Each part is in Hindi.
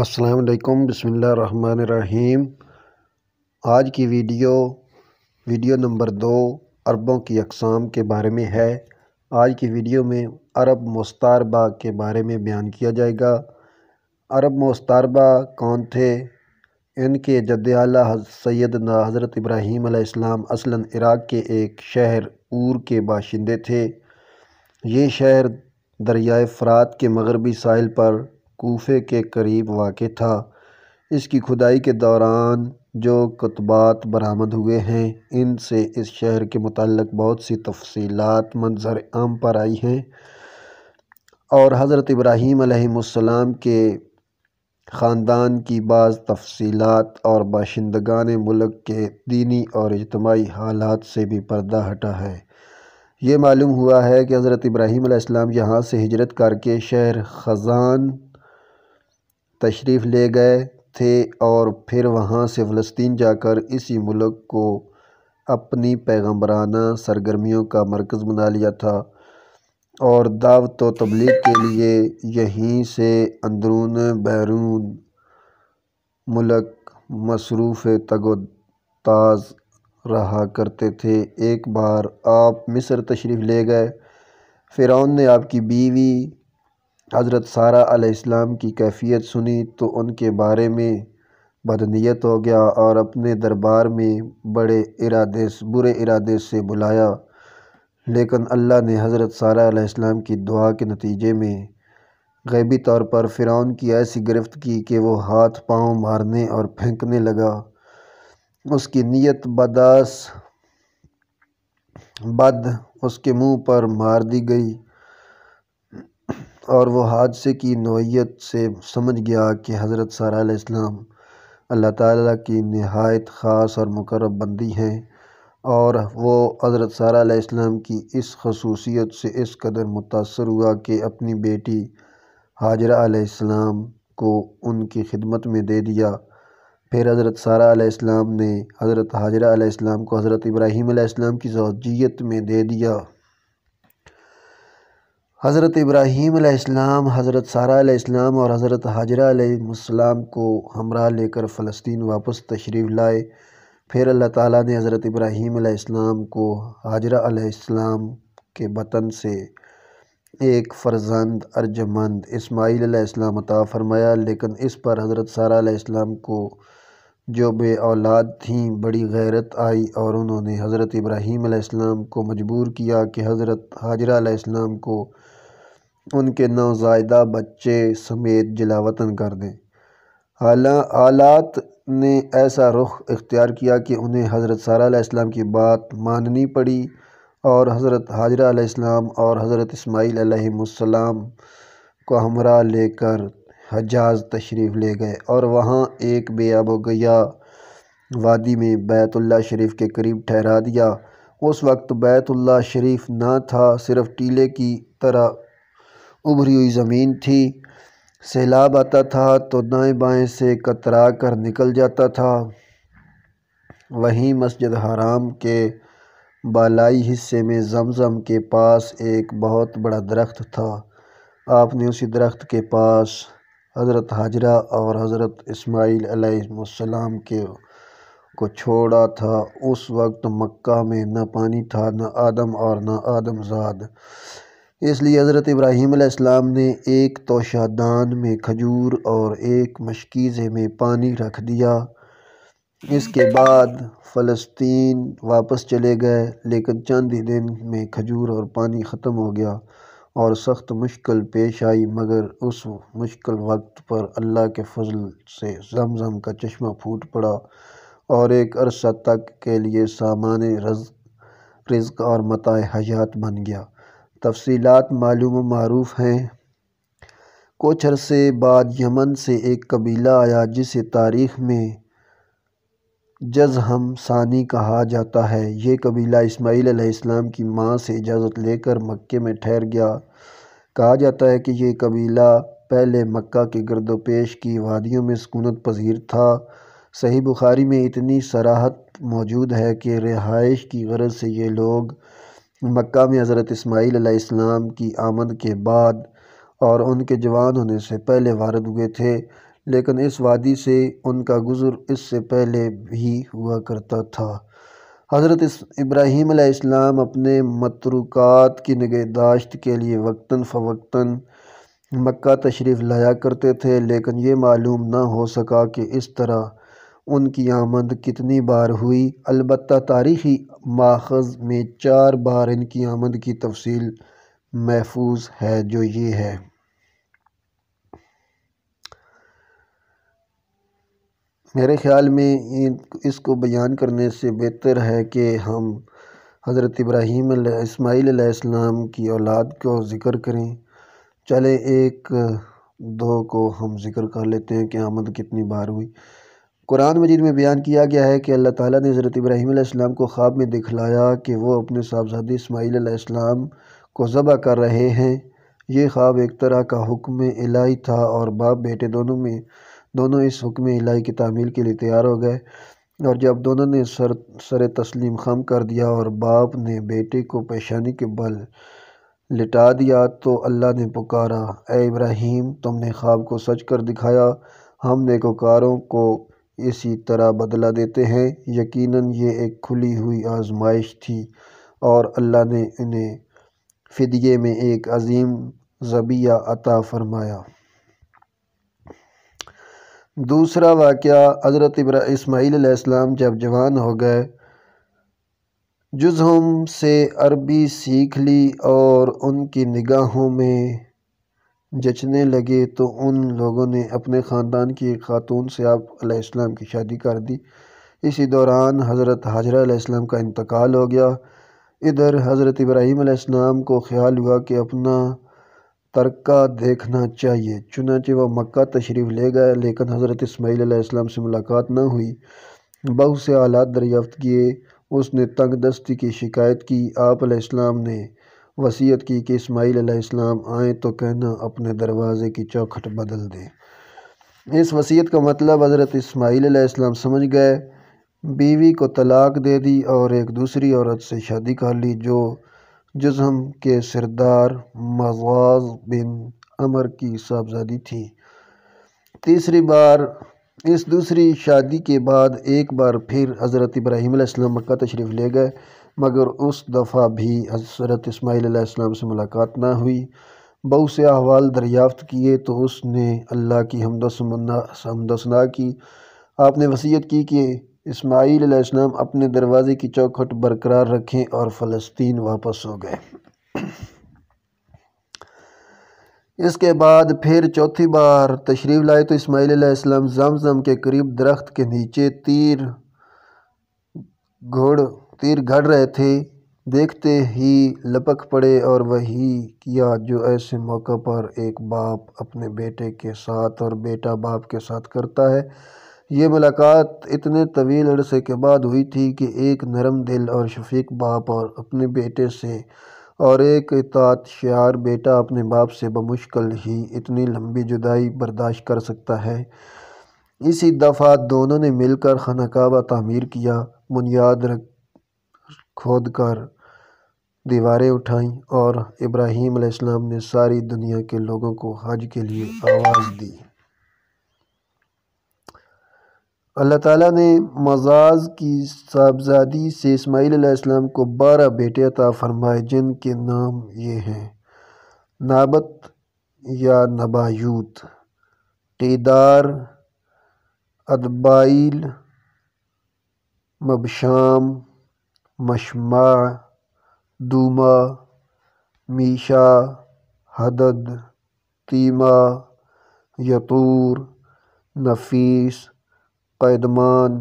अस्सलाम बसमिल्ल रहीम आज की वीडियो वीडियो नंबर दो अरबों की अकसाम के बारे में है आज की वीडियो में अरब मुस्तारबा के बारे में बयान किया जाएगा अरब मुस्तारबा कौन थे इनके जद अला सैदना हज़रत इब्राहीम इस्लाम असलन इराक़ के एक शहर ऊर के बाशिंदे थे ये शहर दरियाए फ़रात के मगरबी साहिल पर कोफे के करीब वाक़ था इसकी खुदाई के दौरान जो कुतबात बरामद हुए हैं इन से इस शहर के मतलब बहुत सी तफसीलत मंजर आम पर आई हैं और हज़रत इब्राहीम अलैहिस्सलाम के ख़ानदान की बाज़ तफसीलत और बाशिंदगान मुल्क के दीनी और इजतमाही हालात से भी पर्दा हटा है ये मालूम हुआ है कि हज़रत इब्राहीम अलैहिस्सलाम यहाँ से हिजरत करके शहर ख़जान तशरीफ़ ले गए थे और फिर वहाँ से फ़लस्तीन जाकर इसी मुल्क को अपनी पैगम्बराना सरगर्मियों का मरकज़ बना लिया था और दावत व तबलीग के लिए यहीं से अंदरून बैरून मुलक मसरूफ़ तगोताज़ रहा करते थे एक बार आप मिस्र तशरीफ़ ले गए फ़िरौन ने आपकी बीवी हज़रत सारा अलैहिस्सलाम की कैफ़ियत सुनी तो उनके बारे में बदनीयत हो गया और अपने दरबार में बड़े इरादे बुरे इरादे से बुलाया लेकिन अल्लाह ने हज़रत सारा अलैहिस्सलाम की दुआ के नतीजे में गैबी तौर पर फ़िरौन की ऐसी गिरफ्त की कि वो हाथ पाँव मारने और फेंकने लगा उसकी नीयत बदास बद उसके मुंह पर मार दी गई और वह हादसे की नोयत से समझ गया कि हज़रत सारा अल्लाह ताला की नहायत ख़ास और मकरब बंदी हैं और वो हज़रत सारा की इस खसूसियत से इस कदर मुतासर हुआ कि अपनी बेटी हाजरा आसमाम को उनकी खिदमत में दे दिया फिर हज़रत सारा आसमाम ने हज़रत हाजरा आसमाम को हज़रत इब्राहीम की जौजीत में दे दिया हज़रत इब्राहीम आसमाम हज़रत सारा आसमाम और हज़रत हाजरा आसमाम को हमरा लेकर फ़लस्तीन वापस तशरीफ़ लाए फिर अल्लाह ताला ने हज़रत इब्राहीम आसमाम को हाजरा आसमाम के बतन से एक फ़र्जंद अर्जमंद इसमाईल आसमाम अता फ़रमाया लेकिन इस पर हज़रत सारा आसमाम को जो बे औलाद थी बड़ी गैरत आई और उन्होंने हज़रत इब्राहीम आसमाम को मजबूर किया कि हज़रत हाजरा आसमाम को उनके नौजायदा बच्चे समेत जलावतन कर दें आलात ने ऐसा रुख इख्तियार किया कि उन्हें हज़रत सारा की बात माननी पड़ी और हज़रत हाजरा आलाम और हज़रत इसमाईल को हमरा लेकर हजाज तशरीफ़ ले गए और वहाँ एक बेआब वादी में बैतुल्ला शरीफ के करीब ठहरा दिया उस वक्त बैतुल्ला शरीफ ना था सिर्फ़ टीले की तरह उभरी हुई ज़मीन थी सैलाब आता था तो दाएं बाएं से कतरा कर निकल जाता था वहीं मस्जिद हराम के बालाई हिस्से में जमज़म के पास एक बहुत बड़ा दरख्त था आपने उसी दरख्त के पास हज़रत हाजरा और हज़रत इस्माइल अलैहिस्सलाम के को छोड़ा था उस वक्त मक्का में न पानी था न आदम और न आदमजाद इसलिए हज़रत इब्राहीम ने एक तोशादान में खजूर और एक मशकीज़े में पानी रख दिया इसके बाद फ़लस्तीन वापस चले गए लेकिन चंद ही दिन में खजूर और पानी ख़त्म हो गया और सख्त मुश्किल पेश आई मगर उस मुश्किल वक्त पर अल्लाह के फजल से जमज़म का चश्मा फूट पड़ा और एक अरसा तक के लिए सामान रज रिज्क और मताए हयात बन गया तफसीलात मालूम मरूफ़ हैं कुछ अरसे बाद यमन से एक कबीला आया जिसे तारीख़ में हम सानी कहा जाता है ये कबीला इस्माईलम की माँ से इजाज़त लेकर मक्के में ठहर गया कहा जाता है कि यह कबीला पहले मक्का के गर्दोपेश की वादियों में सकूनत पजीर था सही बुखारी में इतनी सराहत मौजूद है कि रिहाइश की गरज से ये लोग मक्का में हज़रत इस्माईल की आमद के बाद और उनके जवान होने से पहले वारद हुए थे लेकिन इस वादी से उनका गुज़र इससे पहले भी हुआ करता था हज़रत इब्राहीम अपने मतरूक़ात की निगहदाश्त के लिए वक्ता फ़वक्ता मक्का तशरीफ़ लाया करते थे लेकिन ये मालूम ना हो सका कि इस तरह उनकी आमद कितनी बार हुई अलबत् तारीख़ी माख़ज़ में चार बार इनकी आमद की तफसील महफूज है जो ये है मेरे ख़्याल में इसको बयान करने से बेहतर है कि हम हज़रत इब्राहीम इसमाईलम की औलाद को ज़िक्र करें चले एक दो को हम ज़िक्र कर लेते हैं कि आमद कितनी बार हुई कुरान मजीद में बयान किया गया है कि अल्लाह ताला ने हज़रत इब्राहीम को ख्वाब में दिखलाया कि वो अपने साहबजादी इसमाईलम को ज़बह कर रहे हैं ये ख्वाब एक तरह का हुक्म इलाही था और बाप बेटे दोनों में दोनों इस हुक्म इलाही की तामील के लिए तैयार हो गए और जब दोनों ने सर सर तस्लीम खम कर दिया और बाप ने बेटे को पेशानी के बल लिटा दिया तो अल्लाह ने पुकारा ए इब्राहीम तुमने ख्वाब को सच कर दिखाया हम नेकोकारों को इसी तरह बदला देते हैं यकीनन ये एक खुली हुई आजमाइश थी और अल्लाह ने इन्हें फ़िदिये में एक अजीम जबिया अता फरमाया दूसरा वाक़ हज़रत इसमाईल इस्लाम जब जवान हो गए जुज़हम से अरबी सीख ली और उनकी निगाहों में जचने लगे तो उन लोगों ने अपने ख़ानदान की एक खातून से आप आपाम की शादी कर दी इसी दौरान हज़रत हाजरा आसमाम का इंतकाल हो गया इधर हज़रत इब्राहीम को ख्याल हुआ कि अपना तरक्का देखना चाहिए चुनाचे वह मक्का तशरीफ़ ले गए लेकिन हज़रत इसमाईल से मुलाकात न हुई बहुत से आलात दरियाफ़्त किए उसने तंग दस्ती की शिकायत की आप ने वसीयत की कि इसमाईल आसमाम आएँ तो कहना अपने दरवाज़े की चौखट बदल दें इस वसीयत का मतलब हज़रत इसमाईल आसमाम समझ गए बीवी को तलाक दे दी और एक दूसरी औरत से शादी कर ली जो जज़म के सरदार मवाज बिन अमर की साहबजादी थी तीसरी बार इस दूसरी शादी के बाद एक बार फिर हज़रत इब्राहीम मक्का तशरीफ़ ले गए मगर उस दफ़ा भी हज़रत इस्माईल से मुलाकात ना हुई बहू से अहवाल दरियाफ़्त किए तो उसने अल्लाह की हमदसना की आपने वसीयत की कि इस्माईल अपने दरवाज़े की चौखट बरकरार रखें और फ़लस्तीन वापस हो गए इसके बाद फिर चौथी बार तशरीफ़ लाए तो जम जम के करीब दरख्त के नीचे तीर घोड़ तीर घड़ रहे थे देखते ही लपक पड़े और वही किया जो ऐसे मौके पर एक बाप अपने बेटे के साथ और बेटा बाप के साथ करता है ये मुलाकात इतने तवील अरसे के बाद हुई थी कि एक नरम दिल और शफीक बाप और अपने बेटे से और एक इतात शार बेटा अपने बाप से बमुश्किल ही इतनी लंबी जुदाई बर्दाश्त कर सकता है इसी दफ़ा दोनों ने मिलकर काबा तमीर किया बुनियाद रख खोद कर दीवारें उठाईं और इब्राहीम अलैहिस्सलाम ने सारी दुनिया के लोगों को हज के लिए आवाज़ दी अल्लाह ताला ने मजाज की साहबजादी से इस्माईल अलैहिस्सलाम को बारह बेटे अता फरमाए जिनके नाम ये हैं नाबत या नबायूत टीदार अदबाइल मबशाम मशमा दूमा मीशा हदद तीमा यतूर नफीस कैदमान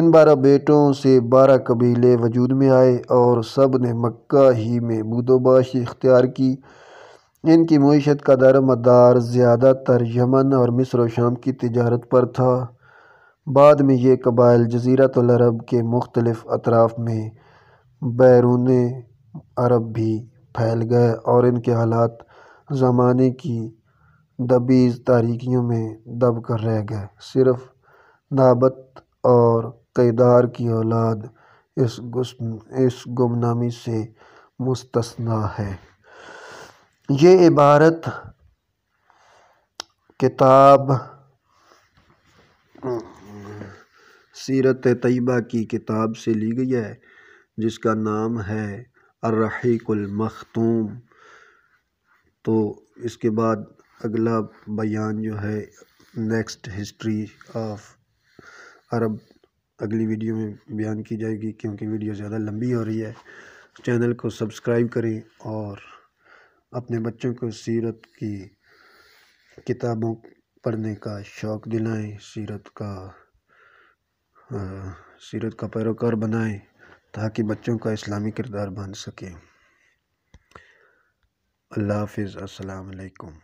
इन बारह बेटों से बारह कबीले वजूद में आए और सब ने मक्का ही में बुदोबाशी इख्तियार की इनकी मीशत का मदार ज़्यादातर यमन और मिस्र और शाम की तजारत पर था बाद में ये कबाइल अरब के मुख्तलिफ़ अतराफ़ में बैरून अरब भी फैल गए और इनके हालात ज़माने की दबीज़ तारीखियों में दब कर रह गए सिर्फ़ नाबत और कैदार की औलाद इस इस गुमनामी से मुस्तना है ये इबारत किताब सीरत तयबा की किताब से ली गई है जिसका नाम है अर्रहीकुलमखतूम तो इसके बाद अगला बयान जो है नेक्स्ट हिस्ट्री ऑफ अरब अगली वीडियो में बयान की जाएगी क्योंकि वीडियो ज़्यादा लंबी हो रही है चैनल को सब्सक्राइब करें और अपने बच्चों को सीरत की किताबों पढ़ने का शौक़ दिलाएं सीरत का सीरत का पैरोकार बनाएं ताकि बच्चों का इस्लामी किरदार बन सके अल्लाह हाफिज़ अस्सलाम वालेकुम